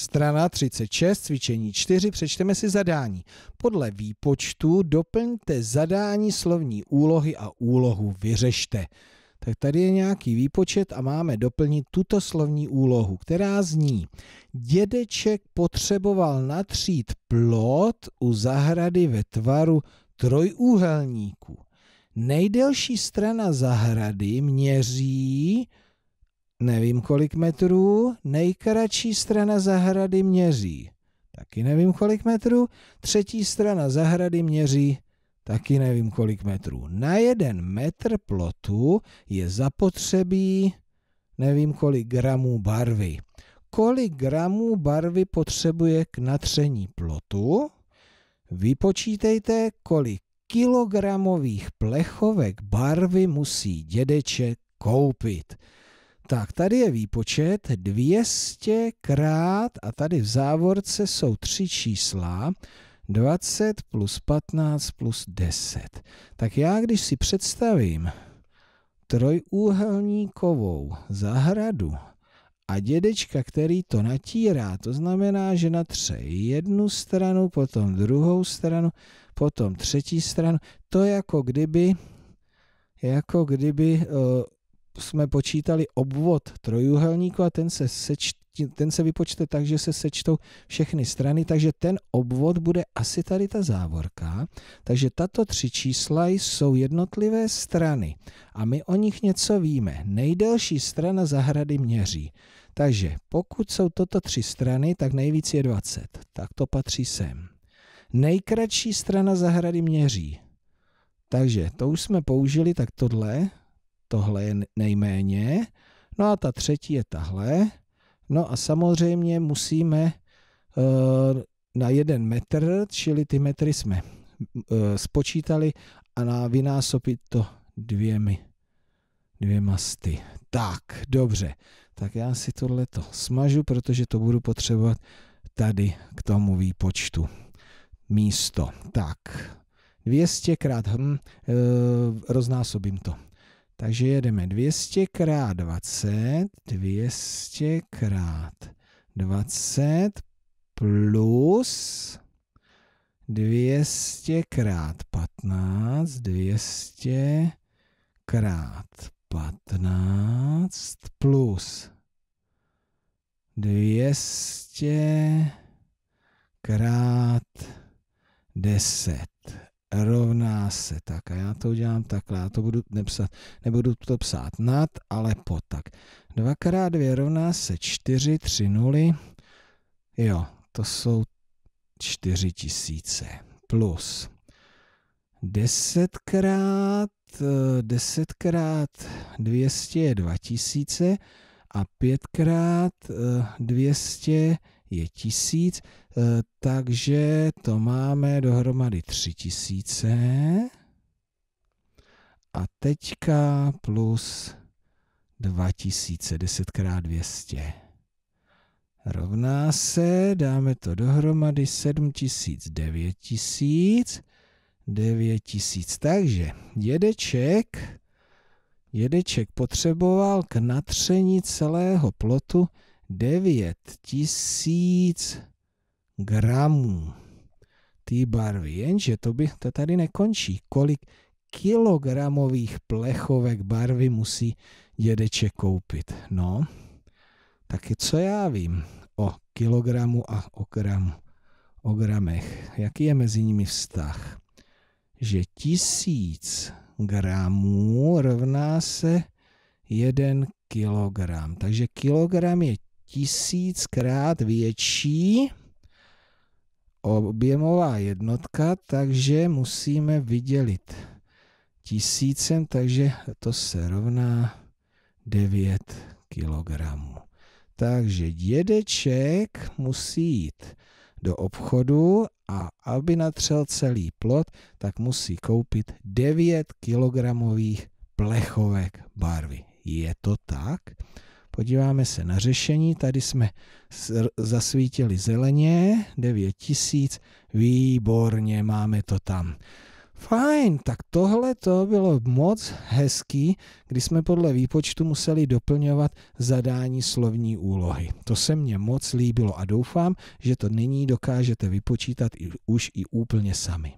Strana 36, cvičení 4, přečteme si zadání. Podle výpočtu doplňte zadání slovní úlohy a úlohu vyřešte. Tak tady je nějaký výpočet a máme doplnit tuto slovní úlohu, která zní Dědeček potřeboval natřít plot u zahrady ve tvaru trojúhelníku. Nejdelší strana zahrady měří nevím kolik metrů, nejkratší strana zahrady měří, taky nevím kolik metrů, třetí strana zahrady měří, taky nevím kolik metrů. Na jeden metr plotu je zapotřebí nevím kolik gramů barvy. Kolik gramů barvy potřebuje k natření plotu? Vypočítejte, kolik kilogramových plechovek barvy musí dědeček koupit. Tak, tady je výpočet 200 krát, a tady v závorce jsou tři čísla, 20 plus 15 plus 10. Tak já, když si představím trojúhelníkovou zahradu a dědečka, který to natírá, to znamená, že natře jednu stranu, potom druhou stranu, potom třetí stranu, to je jako kdyby, jako kdyby eh, jsme počítali obvod trojuhelníku a ten se, seč, ten se vypočte tak, že se sečtou všechny strany, takže ten obvod bude asi tady ta závorka. Takže tato tři čísla jsou jednotlivé strany a my o nich něco víme. Nejdelší strana zahrady měří. Takže pokud jsou toto tři strany, tak nejvíc je 20. Tak to patří sem. Nejkratší strana zahrady měří. Takže to už jsme použili, tak tohle tohle je nejméně, no a ta třetí je tahle, no a samozřejmě musíme eh, na jeden metr, čili ty metry jsme eh, spočítali a na vynásobit to dvěmi, dvěma sty. Tak, dobře, tak já si tohle to smažu, protože to budu potřebovat tady k tomu výpočtu. Místo. Tak, 200 krát hm, eh, roznásobím to. Takže jedeme 200 krát 20, 200 krát 20 plus 200 krát 15, 200 krát 15 plus 200 krát 10 rovná se tak. A já to udělám takhle, já to budu nepsat, nebudu to psát nad, ale po tak. 2 x 2 rovná se 4, 3 nuly. Jo, to jsou 4 tisíce plus 10 x 10 x 200 je 2000 a 5 x 200 je tisíc, eh, takže to máme dohromady tři tisíce. A teďka plus 2000, 10 krát 200. Rovná se, dáme to dohromady 7000, 9000, 9000. Takže dědeček, dědeček potřeboval k natření celého plotu 9 tisíc gramů té barvy. Jenže to, by, to tady nekončí. Kolik kilogramových plechovek barvy musí dědeček koupit? No, taky co já vím o kilogramu a o gram, o gramech. Jaký je mezi nimi vztah? Že tisíc gramů rovná se jeden kilogram. Takže kilogram je tisíckrát větší objemová jednotka, takže musíme vydělit tisícem, takže to se rovná 9 kilogramů. Takže dědeček musí jít do obchodu a aby natřel celý plot, tak musí koupit 9 kilogramových plechovek barvy. Je to tak? Podíváme se na řešení. Tady jsme zasvítili zeleně, 9000, výborně, máme to tam. Fajn, tak tohle to bylo moc hezký, kdy jsme podle výpočtu museli doplňovat zadání slovní úlohy. To se mně moc líbilo a doufám, že to nyní dokážete vypočítat i, už i úplně sami.